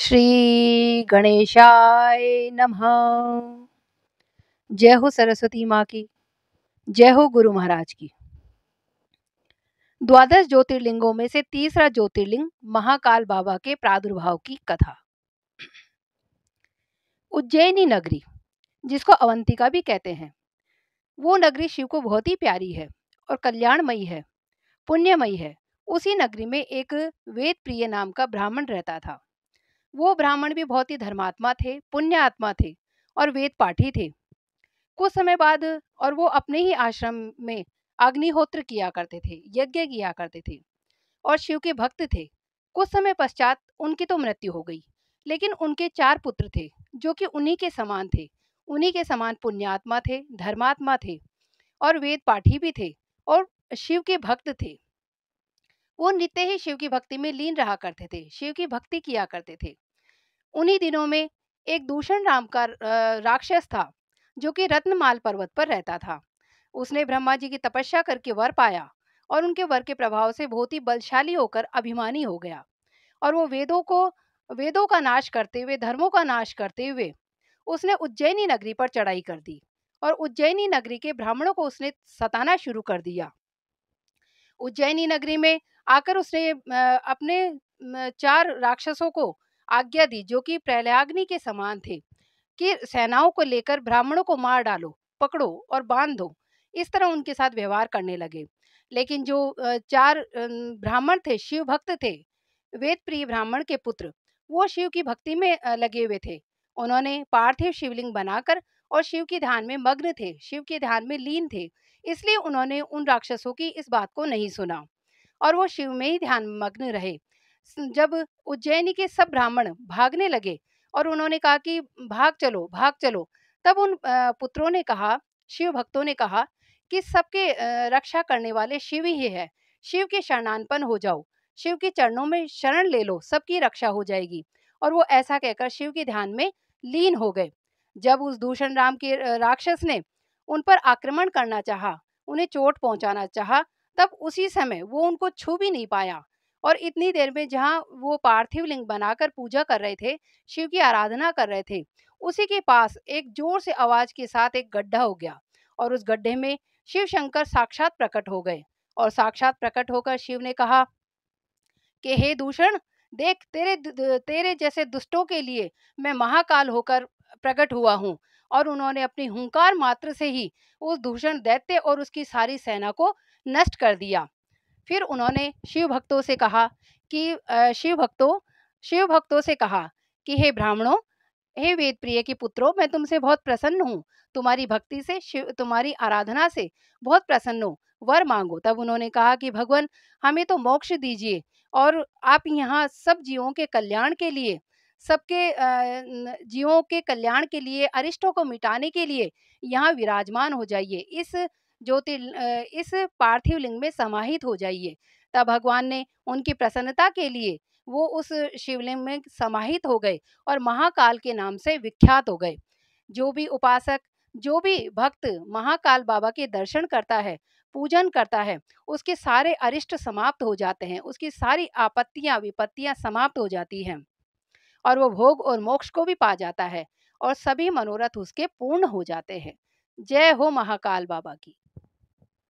श्री गणेशाय नमः जय हो सरस्वती माँ की जय हो गुरु महाराज की द्वादश ज्योतिर्लिंगों में से तीसरा ज्योतिर्लिंग महाकाल बाबा के प्रादुर्भाव की कथा उज्जैनी नगरी जिसको अवंतिका भी कहते हैं वो नगरी शिव को बहुत ही प्यारी है और कल्याणमयी है पुण्यमयी है उसी नगरी में एक वेद प्रिय नाम का ब्राह्मण रहता था वो ब्राह्मण भी बहुत ही धर्मात्मा थे पुण्य आत्मा थे और वेद पाठी थे कुछ समय बाद और वो अपने ही आश्रम में अग्निहोत्र किया करते थे यज्ञ किया करते थे और शिव के भक्त थे कुछ समय पश्चात उनकी तो मृत्यु हो गई लेकिन उनके चार पुत्र थे जो कि उन्हीं के समान थे उन्हीं के समान पुण्यात्मा थे धर्मात्मा थे और वेद पाठी भी थे और शिव के भक्त थे वो नित्य ही शिव की भक्ति में लीन रहा करते थे शिव की भक्ति किया करते थे उन्हीं दिनों में एक दूषण राम का राक्षस था जो कि रत्नमाल पर्वत पर रहता था उसने ब्रह्मा जी की तपस्या करके वर पाया और उनके वर के प्रभाव से बहुत ही बलशाली होकर अभिमानी हो गया और वो वेदों को वेदों का नाश करते हुए धर्मों का नाश करते हुए उसने उज्जैनी नगरी पर चढ़ाई कर दी और उज्जैनी नगरी के ब्राह्मणों को उसने सताना शुरू कर दिया उज्जैनी नगरी में आकर उसने अपने चार राक्षसों को आज्ञा दी जो कि प्रहलाग्नि के समान थे कि सेनाओं को लेकर ब्राह्मणों को मार डालो पकड़ो और बांध दो इस तरह उनके साथ व्यवहार करने लगे लेकिन जो चार ब्राह्मण थे शिव भक्त थे वेद प्रिय ब्राह्मण के पुत्र वो शिव की भक्ति में लगे हुए थे उन्होंने पार्थिव शिवलिंग बनाकर और शिव के ध्यान में मग्न थे शिव के ध्यान में लीन थे इसलिए उन्होंने उन राक्षसों की इस बात को नहीं सुना और वो शिव में ही ध्यान मग्न रहे जब उज्जैनी के सब ब्राह्मण भागने लगे और उन्होंने कहा कि भाग चलो भाग चलो तब उन पुत्रों ने कहा शिव भक्तों ने कहा कि सबके रक्षा करने वाले शिव ही है शिव के शरणानपन हो जाओ शिव के चरणों में शरण ले लो सबकी रक्षा हो जाएगी और वो ऐसा कहकर शिव के ध्यान में लीन हो गए जब उस दूषण राम के राक्षस ने उन पर आक्रमण करना चाहा उन्हें चोट पहुंचाना चाहा तब उसी समय वो उनको छू भी नहीं पाया और इतनी देर में जहाँ वो पार्थिव लिंग बनाकर पूजा कर रहे थे शिव की आराधना कर रहे थे उसी के पास एक जोर से आवाज के साथ एक गड्ढा हो गया और उस गड्ढे में शिव शंकर साक्षात प्रकट हो गए और साक्षात प्रकट होकर शिव ने कहा कि हे दूषण देख तेरे तेरे जैसे दुष्टों के लिए मैं महाकाल होकर प्रकट हुआ हूँ और उन्होंने अपनी हुंकार मात्र से ही उस दूषण दैत्य और उसकी सारी सेना को नष्ट कर दिया फिर उन्होंने शिव भक्तों से कहा कि शिव भक्तों शिव भक्तों से कहा कि हे ब्राह्मणों हे वेद प्रिय के पुत्रों मैं तुमसे बहुत प्रसन्न हूँ तुम्हारी भक्ति से शिव तुम्हारी आराधना से बहुत प्रसन्न हूँ वर मांगो तब उन्होंने कहा कि भगवान हमें तो मोक्ष दीजिए और आप यहाँ सब जीवों के कल्याण के लिए सबके जीवों के कल्याण के लिए अरिष्टों को मिटाने के लिए यहाँ विराजमान हो जाइए इस ज्योति इस पार्थिव लिंग में समाहित हो जाइए तब भगवान ने उनकी प्रसन्नता के लिए वो उस शिवलिंग में समाहित हो गए और महाकाल के नाम से विख्यात हो गए जो भी उपासक जो भी भक्त महाकाल बाबा के दर्शन करता है पूजन करता है उसके सारे अरिष्ट समाप्त हो जाते हैं उसकी सारी आपत्तियां विपत्तियां समाप्त हो जाती हैं और वो भोग और मोक्ष को भी पा जाता है और सभी मनोरथ उसके पूर्ण हो जाते हैं जय हो महाकाल बाबा की